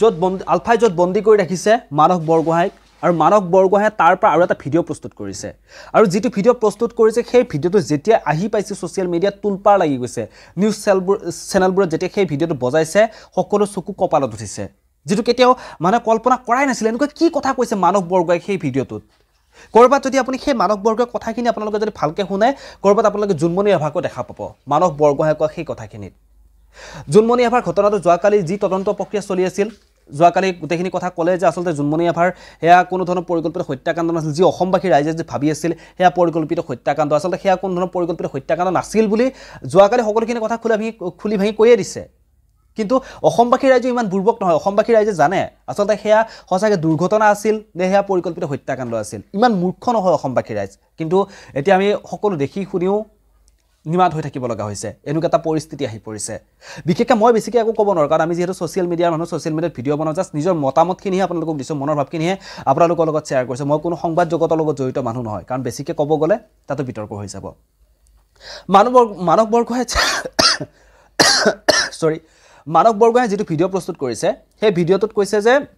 য'ত বন্দী আলফাই য'ত বন্দী কৰি ৰাখিছে মানৱ বৰগোহাঁইক আৰু মানৱ বৰগোহাঁই তাৰ পৰা আৰু এটা ভিডিঅ' প্ৰস্তুত কৰিছে আৰু যিটো ভিডিঅ' প্ৰস্তুত কৰিছে সেই ভিডিঅ'টো যেতিয়া আহি পাইছে ছ'চিয়েল মিডিয়াত তুলপাৰ লাগি গৈছে নিউজ চেনেলবোৰ চেনেলবোৰত যেতিয়া সেই ভিডিঅ'টো বজাইছে সকলো চকু কপালত উঠিছে যিটো কেতিয়াও মানে কল্পনা কৰাই নাছিলে এনেকুৱা কি কথা কৈছে মানৱ বৰগোহাঁই সেই ভিডিঅ'টোত ক'ৰবাত যদি আপুনি সেই মানৱ বৰ্গৰ কথাখিনি আপোনালোকে যদি ভালকৈ শুনে ক'ৰবাত আপোনালোকে জুনমণি ৰভাকৈ দেখা পাব মানৱ বৰগোহাঁই কোৱা সেই কথাখিনিত জোনমণি আভাৰ ঘটনাটো যোৱাকালি যি তদন্ত প্ৰক্ৰিয়া চলি আছিল যোৱাকালি গোটেইখিনি কথা ক'লে যে আচলতে জোনমণি আভাৰ সেয়া কোনো ধৰণৰ পৰিকল্পিত হত্যাকাণ্ড নাছিল যি অসমবাসী ৰাইজে যি ভাবি আছিল সেয়া পৰিকল্পিত হত্যাকাণ্ড আচলতে সেয়া কোনো ধৰণৰ পৰিকল্পিত হত্যাকাণ্ড নাছিল বুলি যোৱাকালি সকলোখিনি কথা খুলি ভাঙি খুলি ভাঙি কৈয়ে দিছে কিন্তু অসমবাসী ৰাইজে ইমান বুৰ্বক নহয় অসমবাসী ৰাইজে জানে আচলতে সেয়া সঁচাকৈ দুৰ্ঘটনা আছিল নে সেয়া পৰিকল্পিত হত্যাকাণ্ড আছিল ইমান মূৰ্খ নহয় অসমবাসী ৰাইজ কিন্তু এতিয়া আমি সকলো দেখি শুনিও নিমাত হৈ থাকিব লগা হৈছে এনেকুৱা এটা পৰিস্থিতি আহি পৰিছে বিশেষকৈ মই বেছিকৈ একো ক'ব নোৱাৰোঁ কাৰণ আমি যিহেতু ছ'চিয়েল মিডিয়াৰ মানুহ ছ'চিয়েল মিডিয়াত ভিডিঅ' বনাওঁ জাষ্ট নিজৰ মতামতখিনিহে আপোনালোকক দিছোঁ মনৰ ভাৱখিনিহে আপোনালোকৰ লগত শ্বেয়াৰ কৰিছোঁ মই কোনো সংবাদ জগতৰ লগত জড়িত মানুহ নহয় কাৰণ বেছিকৈ ক'ব গ'লে তাতো বিতৰ্ক হৈ যাব মানুহবৰ্গ মানৱবৰ্গহে চৰি মানৱবৰ্গহে যিটো ভিডিঅ' প্ৰস্তুত কৰিছে সেই ভিডিঅ'টোত কৈছে যে